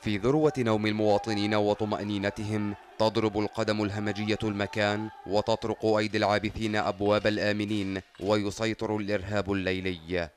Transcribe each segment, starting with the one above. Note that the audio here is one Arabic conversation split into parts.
في ذروة نوم المواطنين وطمأنينتهم تضرب القدم الهمجية المكان وتطرق أيدي العابثين أبواب الآمنين ويسيطر الإرهاب الليلي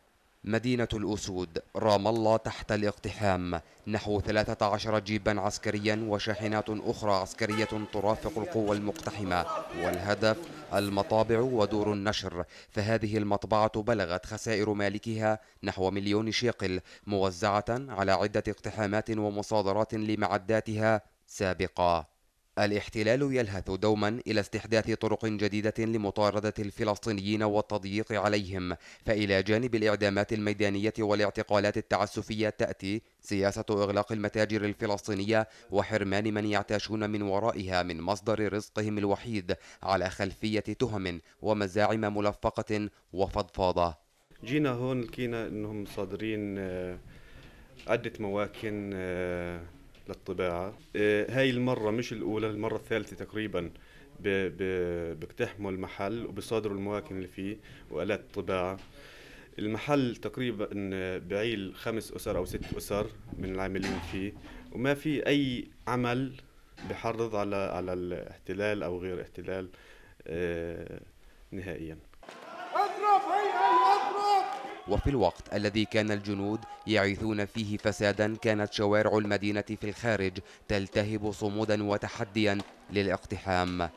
مدينة الأسود رام الله تحت الاقتحام نحو 13 جيبا عسكريا وشاحنات أخرى عسكرية ترافق القوة المقتحمة والهدف المطابع ودور النشر فهذه المطبعة بلغت خسائر مالكها نحو مليون شيقل موزعة على عدة اقتحامات ومصادرات لمعداتها سابقة الاحتلال يلهث دوما إلى استحداث طرق جديدة لمطاردة الفلسطينيين والتضييق عليهم فإلى جانب الإعدامات الميدانية والاعتقالات التعسفية تأتي سياسة إغلاق المتاجر الفلسطينية وحرمان من يعتاشون من ورائها من مصدر رزقهم الوحيد على خلفية تهم ومزاعم ملفقة وفضفاضة جينا هون لقينا أنهم صادرين آه، عدة مواكن آه، للطباعة إيه، هاي المرة مش الأولى المرة الثالثة تقريبا بيقتحموا المحل وبصادروا المواكن اللي فيه وآلات الطباعة المحل تقريبا بعيل خمس أسر أو ست أسر من العاملين فيه وما في أي عمل بحرض على على الاحتلال أو غير احتلال إيه، نهائياً وفي الوقت الذي كان الجنود يعيثون فيه فسادا كانت شوارع المدينة في الخارج تلتهب صمودا وتحديا للاقتحام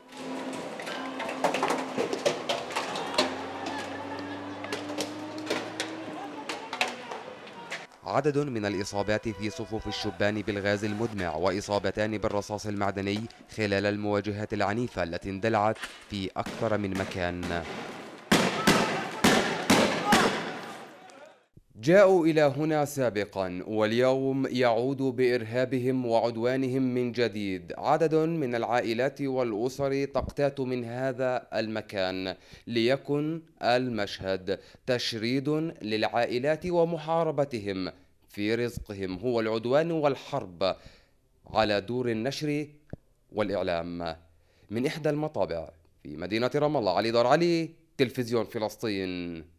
عدد من الإصابات في صفوف الشبان بالغاز المدمع وإصابتان بالرصاص المعدني خلال المواجهات العنيفة التي اندلعت في أكثر من مكان جاءوا الى هنا سابقا واليوم يعود بارهابهم وعدوانهم من جديد عدد من العائلات والاسر تقتات من هذا المكان ليكن المشهد تشريد للعائلات ومحاربتهم في رزقهم هو العدوان والحرب على دور النشر والاعلام من احدى المطابع في مدينه رام الله علي دار علي تلفزيون فلسطين